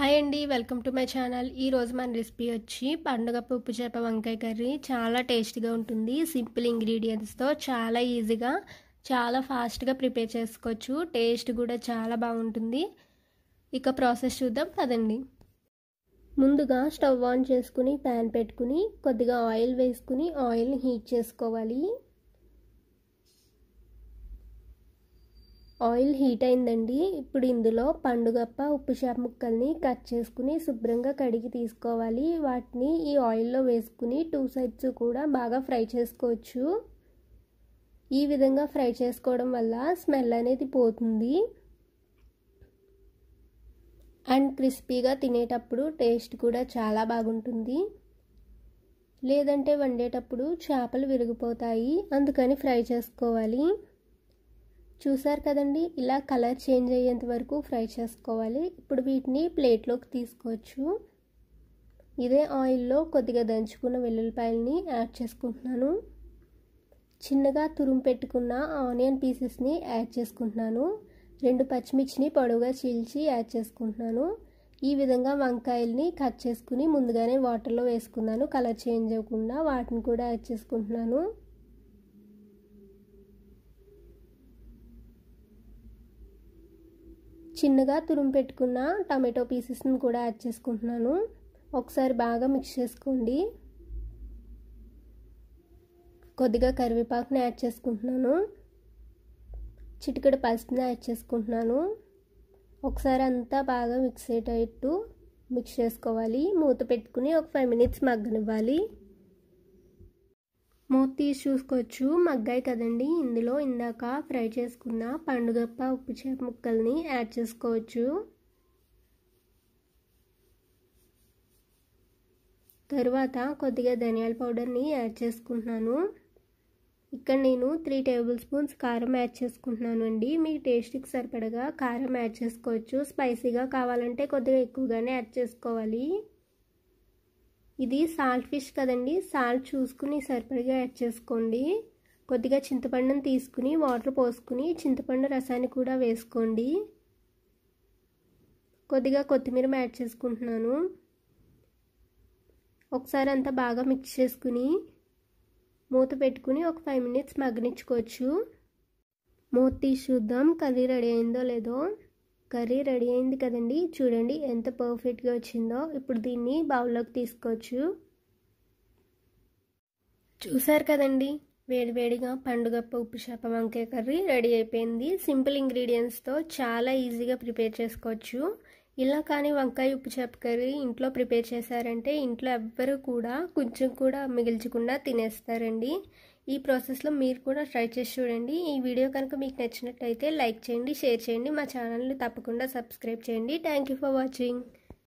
hi అండి welcome to my channel ఈరోజు మన రెసిపీ వచ్చి పండుగ పప్పు చేప వంకాయ కర్రీ చాలా టేస్టీగా ఉంటుంది సింపుల్ ఇంగ్రీడియంట్స్తో చాలా ఈజీగా చాలా ఫాస్ట్గా ప్రిపేర్ చేసుకోవచ్చు టేస్ట్ కూడా చాలా బాగుంటుంది ఇక ప్రాసెస్ చూద్దాం కదండి ముందుగా స్టవ్ ఆన్ చేసుకుని ప్యాన్ పెట్టుకుని కొద్దిగా ఆయిల్ వేసుకుని ఆయిల్ని హీట్ చేసుకోవాలి ఆయిల్ హీట్ అయిందండి ఇప్పుడు ఇందులో పండుగప్ప ఉప్పు చేప ముక్కల్ని కట్ చేసుకుని శుభ్రంగా కడిగి తీసుకోవాలి వాటిని ఈ ఆయిల్లో వేసుకుని టూ సైడ్స్ కూడా బాగా ఫ్రై చేసుకోవచ్చు ఈ విధంగా ఫ్రై చేసుకోవడం వల్ల స్మెల్ అనేది పోతుంది అండ్ క్రిస్పీగా తినేటప్పుడు టేస్ట్ కూడా చాలా బాగుంటుంది లేదంటే వండేటప్పుడు చేపలు విరిగిపోతాయి అందుకని ఫ్రై చేసుకోవాలి చూసారు కదండి ఇలా కలర్ చేంజ్ అయ్యేంత వరకు ఫ్రై చేసుకోవాలి ఇప్పుడు వీటిని ప్లేట్లోకి తీసుకోవచ్చు ఇదే ఆయిల్లో కొద్దిగా దంచుకున్న వెల్లుల్లిపాయలని యాడ్ చేసుకుంటున్నాను చిన్నగా తురుమ్ పెట్టుకున్న ఆనియన్ పీసెస్ని యాడ్ చేసుకుంటున్నాను రెండు పచ్చిమిర్చిని పొడవుగా చీల్చి యాడ్ చేసుకుంటున్నాను ఈ విధంగా వంకాయల్ని కట్ చేసుకుని ముందుగానే వాటర్లో వేసుకున్నాను కలర్ చేంజ్ అవ్వకుండా వాటిని కూడా యాడ్ చేసుకుంటున్నాను చిన్నగా తురుము పెట్టుకున్న టమాటో పీసెస్ని కూడా యాడ్ చేసుకుంటున్నాను ఒకసారి బాగా మిక్స్ చేసుకోండి కొద్దిగా కరివేపాకుని యాడ్ చేసుకుంటున్నాను చిటికెడు పసుపుని యాడ్ చేసుకుంటున్నాను ఒకసారి అంతా బాగా మిక్స్ అయ్యేటట్టు మిక్స్ చేసుకోవాలి మూత పెట్టుకుని ఒక ఫైవ్ మినిట్స్ మగ్గనివ్వాలి మూత తీసి చూసుకోవచ్చు మగ్గాయి కదండి ఇందులో ఇందాక ఫ్రై చేసుకున్న పండుగప్ప ఉప్పు చేప ముక్కల్ని యాడ్ చేసుకోవచ్చు తరువాత కొద్దిగా ధనియాల పౌడర్ని యాడ్ చేసుకుంటున్నాను ఇక్కడ నేను త్రీ టేబుల్ స్పూన్స్ కారం యాడ్ చేసుకుంటున్నాను అండి మీ టేస్ట్కి సరిపడగా కారం యాడ్ చేసుకోవచ్చు స్పైసీగా కావాలంటే కొద్దిగా ఎక్కువగానే యాడ్ చేసుకోవాలి ఇది సాల్ట్ ఫిష్ కదండి సాల్ట్ చూసుకుని సరిపడిగా యాడ్ చేసుకోండి కొద్దిగా చింతపండును తీసుకుని వాటర్ పోసుకుని చింతపండు రసాన్ని కూడా వేసుకోండి కొద్దిగా కొత్తిమీర యాడ్ చేసుకుంటున్నాను ఒకసారి అంతా బాగా మిక్స్ చేసుకుని మూత పెట్టుకుని ఒక ఫైవ్ మినిట్స్ మగ్గనిచ్చుకోవచ్చు మూత తీసి చూద్దాం కర్రీ రెడీ అయిందో లేదో కర్రీ రెడీ అయింది కదండి చూడండి ఎంత పర్ఫెక్ట్గా వచ్చిందో ఇప్పుడు దీన్ని బౌల్లోకి తీసుకోవచ్చు చూసారు కదండి వేడివేడిగా పండుగ ఉప్పు చేప వంకాయ కర్రీ రెడీ అయిపోయింది సింపుల్ ఇంగ్రీడియంట్స్తో చాలా ఈజీగా ప్రిపేర్ చేసుకోవచ్చు ఇలా కానీ వంకాయ ఉప్పు చేప కర్రీ ఇంట్లో ప్రిపేర్ చేశారంటే ఇంట్లో ఎవ్వరు కూడా కొంచెం కూడా మిగిల్చకుండా తినేస్తారండి ఈ ప్రాసెస్లో మీరు కూడా ట్రై చేసి చూడండి ఈ వీడియో కనుక మీకు నచ్చినట్టయితే లైక్ చేయండి షేర్ చేయండి మా ఛానల్ని తప్పకుండా సబ్స్క్రైబ్ చేయండి థ్యాంక్ యూ ఫర్ వాచింగ్